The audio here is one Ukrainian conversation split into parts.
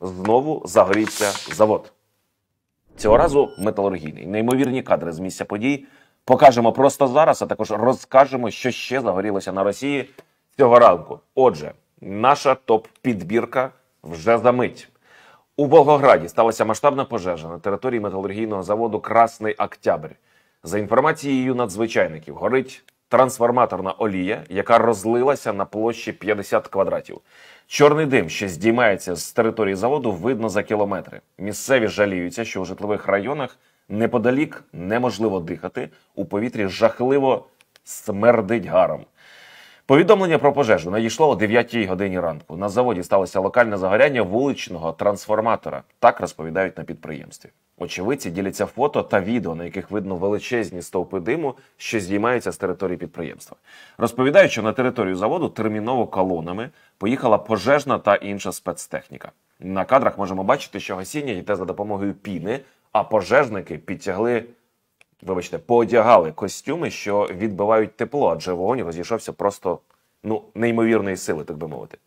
знову загорівся завод. Цього разу металургійний. Неймовірні кадри з місця подій покажемо просто зараз, а також розкажемо, що ще загорілося на Росії цього ранку. Отже, наша топ-підбірка вже за мить. У Болгограді сталася масштабна пожежа на території металургійного заводу Красний Октябрь. За інформацією надзвичайників, горить трансформаторна олія, яка розлилася на площі 50 квадратів. Чорний дим, що здіймається з території заводу, видно за кілометри. Місцеві жаліються, що у житлових районах неподалік неможливо дихати, у повітрі жахливо смердить гаром. Повідомлення про пожежу надійшло о 9 годині ранку. На заводі сталося локальне загоряння вуличного трансформатора. Так розповідають на підприємстві. Очевидці діляться фото та відео, на яких видно величезні стовпи диму, що здіймаються з території підприємства. Розповідають, що на територію заводу терміново колонами поїхала пожежна та інша спецтехніка. На кадрах можемо бачити, що гасіння йде за допомогою піни, а пожежники підтягли вибачте, поодягали костюми, що відбивають тепло, адже вогонь розійшовся просто ну неймовірної сили, так би мовити.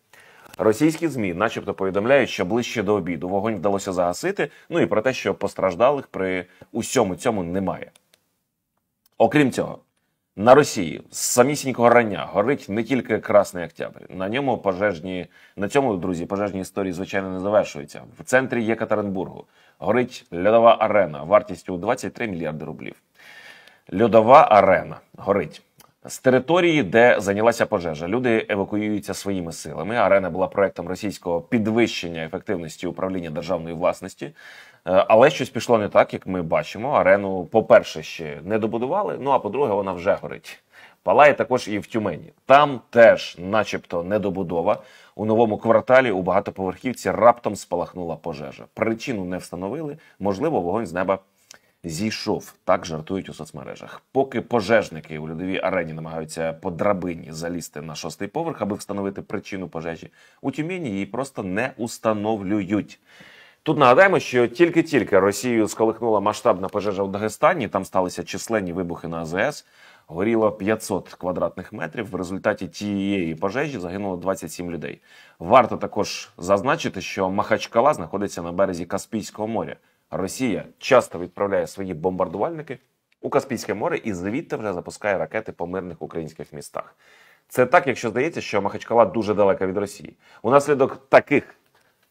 Російські змі, начебто, повідомляють, що ближче до обіду вогонь вдалося загасити. Ну і про те, що постраждалих при усьому цьому немає. Окрім цього, на Росії з самісінького рання горить не тільки Красний Октябрь. На ньому пожежні на цьому друзі пожежні історії звичайно не завершуються. В центрі Єкатеринбургу горить льодова арена вартістю 23 мільярди рублів. Льодова арена горить з території, де зайнялася пожежа. Люди евакуюються своїми силами. Арена була проектом російського підвищення ефективності управління державної власності. Е, але щось пішло не так, як ми бачимо. Арену, по-перше, ще не добудували. Ну а по-друге, вона вже горить. Палає також і в Тюмені. Там теж, начебто, недобудова. У новому кварталі у багатоповерхівці раптом спалахнула пожежа. Причину не встановили. Можливо, вогонь з неба зійшов. Так жартують у соцмережах. Поки пожежники у льодовій арені намагаються по драбині залізти на шостий поверх, аби встановити причину пожежі. У Тюмені її просто не установлюють. Тут нагадаємо, що тільки-тільки Росію сколихнула масштабна пожежа в Дагестані. Там сталися численні вибухи на АЗС. Е Горіло 500 квадратних метрів. В результаті тієї пожежі загинуло 27 людей. Варто також зазначити, що Махачкала знаходиться на березі Каспійського моря. Росія часто відправляє свої бомбардувальники у Каспійське море і звідти вже запускає ракети по мирних українських містах. Це так, якщо здається, що Махачкала дуже далека від Росії. Унаслідок таких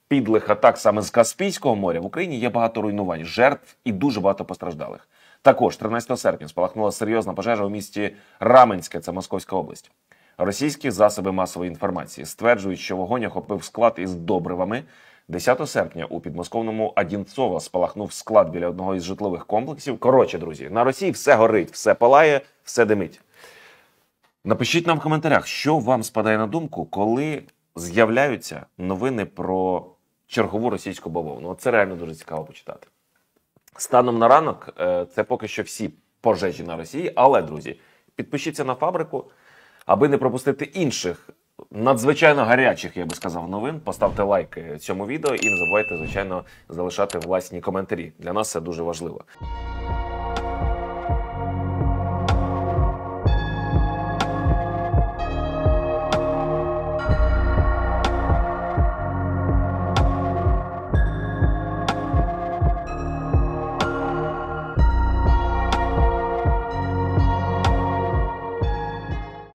підлих атак саме з Каспійського моря в Україні є багато руйнувань, жертв і дуже багато постраждалих. Також 13 серпня спалахнула серйозна пожежа у місті Раменське, це Московська область. Російські засоби масової інформації стверджують, що вогонь охопив склад із добривами, 10 серпня у підмосковному Адінцова спалахнув склад біля одного із житлових комплексів. Коротше, друзі, на Росії все горить, все палає, все димить. Напишіть нам в коментарях, що вам спадає на думку, коли з'являються новини про чергову російську бавовну. Це реально дуже цікаво почитати. Станом на ранок, е, це поки що всі пожежі на Росії. Але, друзі, підпишіться на фабрику, аби не пропустити інших надзвичайно гарячих, я би сказав, новин. Поставте лайк е, цьому відео і не забувайте, звичайно, залишати власні коментарі. Для нас це дуже важливо.